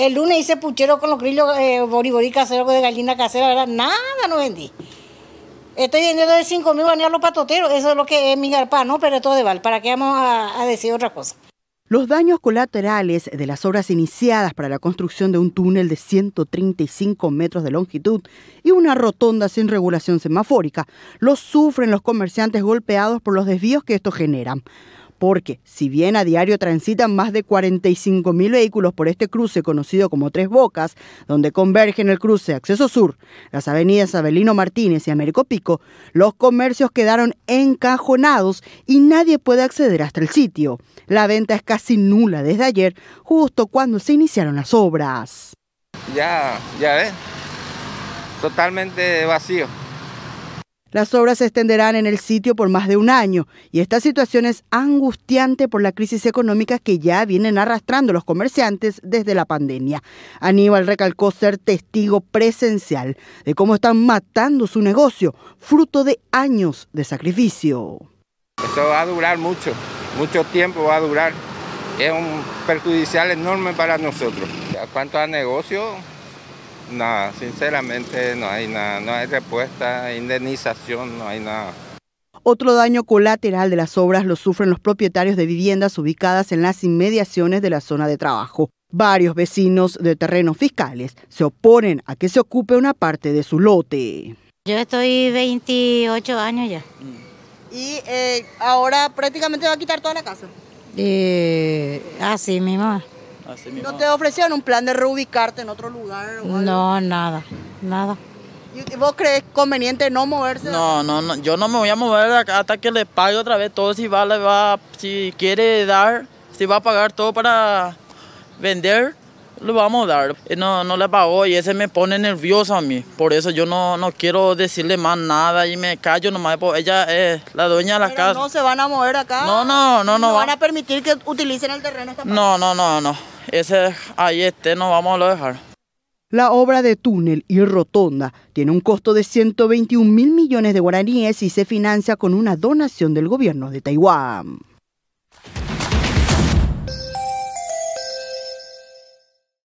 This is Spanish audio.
El lunes hice puchero con los grillos eh, boriborí casero de gallina casera, Nada no vendí. Estoy vendiendo de 5 mil a los patoteros. Eso es lo que es mi garpa, no, pero todo de bal, ¿Para qué vamos a, decir otra cosa? Los daños colaterales de las obras iniciadas para la construcción de un túnel de 135 metros de longitud y una rotonda sin regulación semafórica los sufren los comerciantes golpeados por los desvíos que esto generan porque si bien a diario transitan más de 45 mil vehículos por este cruce conocido como Tres Bocas, donde convergen el cruce Acceso Sur, las avenidas Abelino Martínez y Américo Pico, los comercios quedaron encajonados y nadie puede acceder hasta el sitio. La venta es casi nula desde ayer, justo cuando se iniciaron las obras. Ya, ya ves, totalmente vacío. Las obras se extenderán en el sitio por más de un año y esta situación es angustiante por la crisis económica que ya vienen arrastrando los comerciantes desde la pandemia. Aníbal recalcó ser testigo presencial de cómo están matando su negocio, fruto de años de sacrificio. Esto va a durar mucho, mucho tiempo va a durar. Es un perjudicial enorme para nosotros. ¿Cuánto a negocio? Nada, sinceramente no hay nada, no hay respuesta, indemnización, no hay nada. Otro daño colateral de las obras lo sufren los propietarios de viviendas ubicadas en las inmediaciones de la zona de trabajo. Varios vecinos de terrenos fiscales se oponen a que se ocupe una parte de su lote. Yo estoy 28 años ya. ¿Y eh, ahora prácticamente va a quitar toda la casa? Eh, mi mamá. ¿No te ofrecieron un plan de reubicarte en otro lugar? No, nada, nada. ¿Y vos crees conveniente no moverse? No, no, yo no me voy a mover hasta que le pague otra vez todo, si va, va, si quiere dar, si va a pagar todo para vender, lo vamos a dar. Eh, no, no le pagó y ese me pone nervioso a mí, por eso yo no, quiero decirle más nada y me callo nomás, pues ella es la dueña de la casa. ¿No se van a mover acá? No, no, no, no. van a permitir que utilicen el terreno? no, no, no, no ese, ahí este, no vamos a lo dejar. La obra de túnel y rotonda tiene un costo de 121 mil millones de guaraníes y se financia con una donación del gobierno de Taiwán.